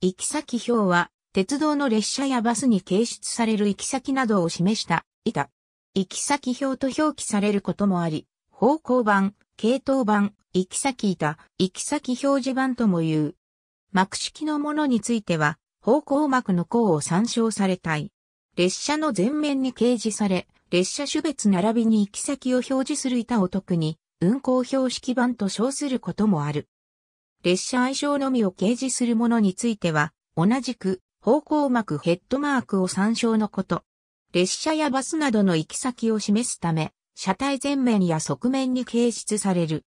行き先表は、鉄道の列車やバスに掲出される行き先などを示した、板。行き先表と表記されることもあり、方向板、系統板、行き先板、行き先表示板とも言う。幕式のものについては、方向幕の項を参照されたい。列車の前面に掲示され、列車種別並びに行き先を表示する板を特に、運行標識板と称することもある。列車愛称のみを掲示するものについては、同じく、方向幕ヘッドマークを参照のこと。列車やバスなどの行き先を示すため、車体前面や側面に掲出される。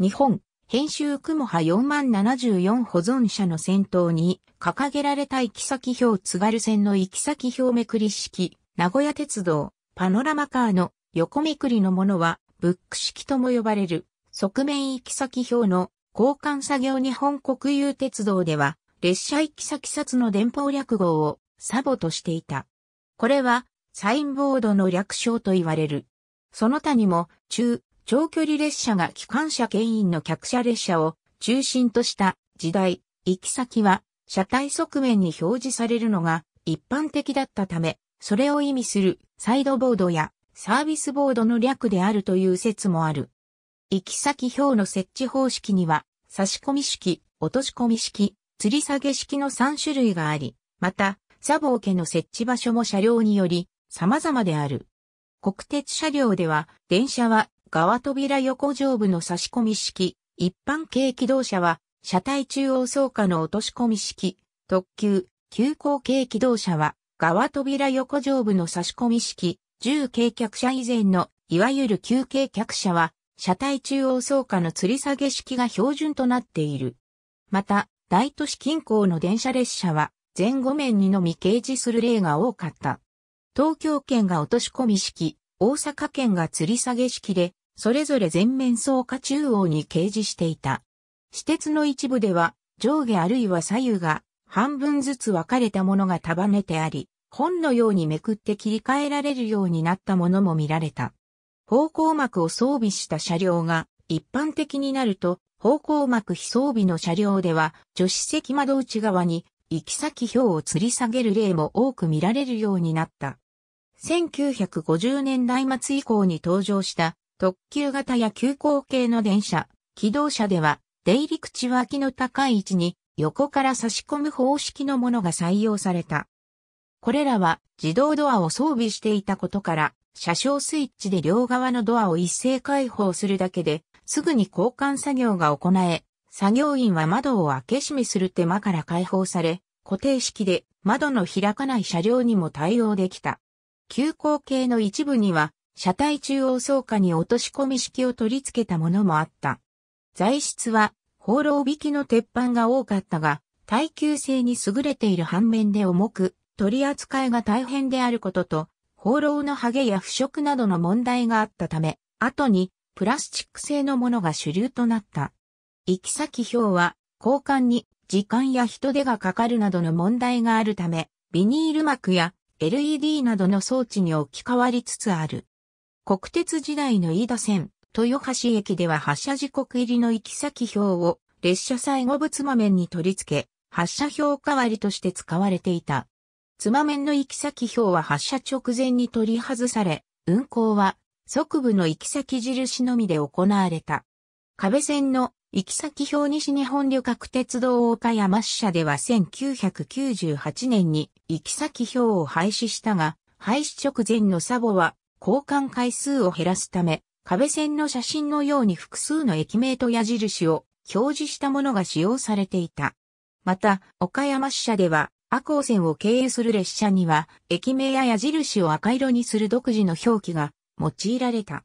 日本、編集雲波4074保存者の先頭に掲げられた行き先表津軽線の行き先表めくり式、名古屋鉄道、パノラマカーの横めくりのものは、ブック式とも呼ばれる、側面行き先表の交換作業日本国有鉄道では、列車行き先札の電報略号をサボとしていた。これは、サインボードの略称と言われる。その他にも、中、長距離列車が機関車牽引の客車列車を中心とした時代、行き先は、車体側面に表示されるのが一般的だったため、それを意味するサイドボードやサービスボードの略であるという説もある。行き先表の設置方式には差し込み式、落とし込み式、吊り下げ式の3種類があり、また、砂防家の設置場所も車両により様々である。国鉄車両では、電車は側扉横上部の差し込み式、一般軽機動車は車体中央倉下の落とし込み式、特急、急行軽機動車は側扉横上部の差し込み式、重軽客車以前のいわゆる急軽客車は車体中央倉下の吊り下げ式が標準となっている。また、大都市近郊の電車列車は、前後面にのみ掲示する例が多かった。東京圏が落とし込み式、大阪圏が吊り下げ式で、それぞれ前面層下中央に掲示していた。私鉄の一部では、上下あるいは左右が半分ずつ分かれたものが束ねてあり、本のようにめくって切り替えられるようになったものも見られた。方向幕を装備した車両が一般的になると、方向幕非装備の車両では、助手席窓内側に行き先表を吊り下げる例も多く見られるようになった。1950年代末以降に登場した特急型や急行系の電車、機動車では出入り口脇の高い位置に横から差し込む方式のものが採用された。これらは自動ドアを装備していたことから車掌スイッチで両側のドアを一斉開放するだけで、すぐに交換作業が行え、作業員は窓を開け閉めする手間から解放され、固定式で窓の開かない車両にも対応できた。急行系の一部には、車体中央倉下に落とし込み式を取り付けたものもあった。材質は、放浪引きの鉄板が多かったが、耐久性に優れている反面で重く、取り扱いが大変であることと、放浪のハゲや腐食などの問題があったため、後にプラスチック製のものが主流となった。行き先表は交換に時間や人手がかかるなどの問題があるため、ビニール膜や LED などの装置に置き換わりつつある。国鉄時代の飯田線、豊橋駅では発車時刻入りの行き先表を列車最後物場面に取り付け、発車表代わりとして使われていた。つま面の行き先表は発射直前に取り外され、運行は側部の行き先印のみで行われた。壁線の行き先表西日本旅客鉄道岡山支社では1998年に行き先表を廃止したが、廃止直前のサボは交換回数を減らすため、壁線の写真のように複数の駅名と矢印を表示したものが使用されていた。また、岡山支社では赤光線を経由する列車には、駅名や矢印を赤色にする独自の表記が用いられた。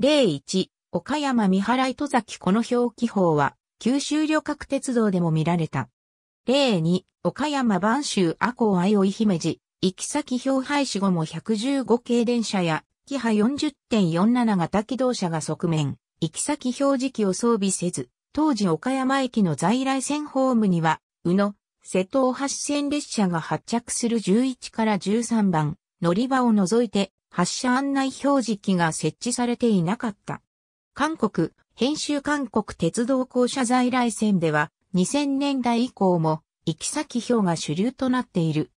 例1、岡山三原糸崎この表記法は、九州旅客鉄道でも見られた。例2、岡山晩州赤光愛追姫路、行き先表廃止後も115系電車や、キハ40.47型機動車が側面、行き先表示器を装備せず、当時岡山駅の在来線ホームには、宇野、瀬戸大橋線列車が発着する11から13番、乗り場を除いて発車案内表示機が設置されていなかった。韓国、編集韓国鉄道公社在来線では2000年代以降も行き先表が主流となっている。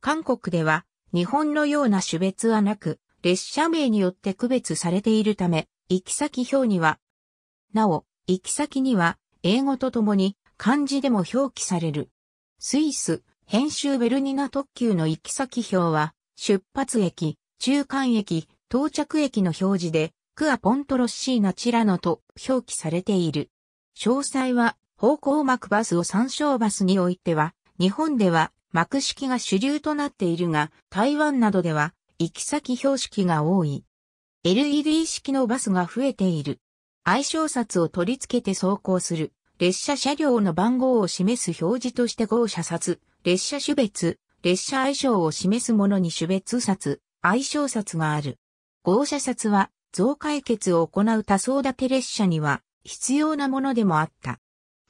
韓国では日本のような種別はなく、列車名によって区別されているため、行き先表には、なお、行き先には英語とともに漢字でも表記される。スイス、編集ベルニナ特急の行き先表は、出発駅、中間駅、到着駅の表示で、クアポントロッシーナチラノと表記されている。詳細は、方向幕バスを参照バスにおいては、日本では幕式が主流となっているが、台湾などでは行き先標識が多い。LED 式のバスが増えている。愛称札を取り付けて走行する列車車両の番号を示す表示として号車札、列車種別、列車愛称を示すものに種別札、愛称札がある。号車札は、増解決を行う多層建て列車には、必要なものでもあった。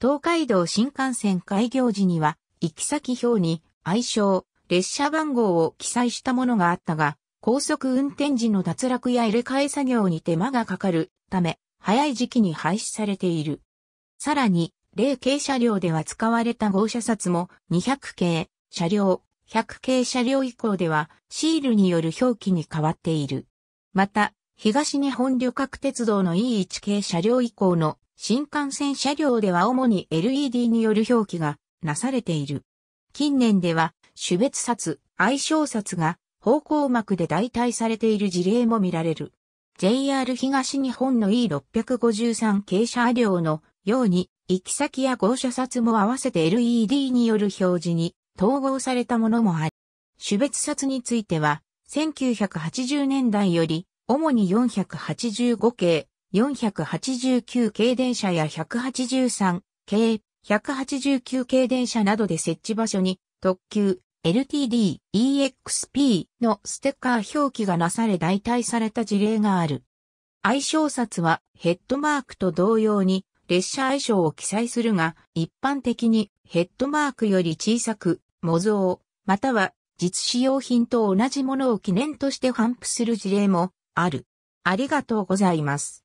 東海道新幹線開業時には、行き先表に、愛称、列車番号を記載したものがあったが、高速運転時の脱落や入れ替え作業に手間がかかるため、早い時期に廃止されている。さらに、例系車両では使われた号車札も200系車両、100系車両以降ではシールによる表記に変わっている。また、東日本旅客鉄道の E1 系車両以降の新幹線車両では主に LED による表記がなされている。近年では種別札、愛称札が方向膜で代替されている事例も見られる。JR 東日本の E653 系車両のように、行き先や号車札も合わせて LED による表示に統合されたものもある。種別札については、1980年代より、主に485系、489系電車や183系、189系電車などで設置場所に、特急、LTD、EXP のステッカー表記がなされ代替された事例がある。愛称札はヘッドマークと同様に列車愛称を記載するが、一般的にヘッドマークより小さく、模造、または実使用品と同じものを記念として頒布する事例もある。ありがとうございます。